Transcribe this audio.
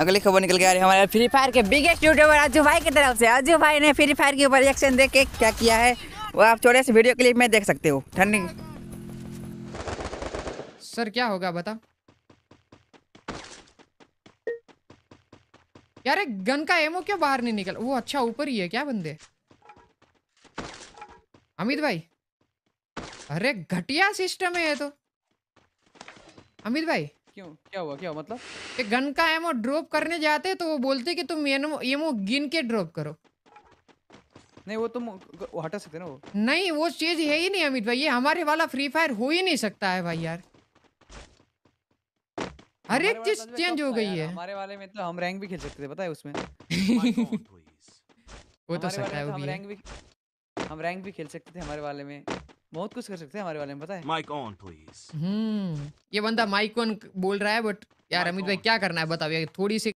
अगली खबर निकल के आ रही है हमारे फ्री फायर के बिगेस्ट यूट्यूबर अजू भाई की तरफ से अजू भाई ने फ्री फायर के ऊपर रिएक्शन देख के क्या किया है वो आप छोटे से वीडियो क्लिप में देख सकते हो ठंडी सर क्या होगा बता यार एक गन का एमओ क्यों बाहर नहीं निकल वो अच्छा ऊपर ही है क्या बंदे अमित भाई अरे घटिया सिस्टम है ये तो अमित भाई क्यों क्या हुआ क्या हुआ मतलब ये गन का एमो ड्रॉप करने जाते तो वो बोलते कि तुम एमो गिन के ड्रॉप करो नहीं वो तुम वो हटा सकते ना वो नहीं वो चीज है ही नहीं अमित भाई ये हमारे वाला फ्री फायर हो ही नहीं सकता है भाई यार हर एक चीज चेंज हो गई है हमारे वाले में तो हम रैंक भी खेल सकते थे पता है उसमें वो तो सकता है वो तो भी हम रैंक भी खेल सकते थे हमारे वाले में बहुत कुछ कर सकते हैं हमारे वाले में पता है माइक ऑन प्लीज हम्म ये बंदा माइक ऑन बोल रहा है बट यार अमित भाई क्या करना है बताओ थोड़ी सी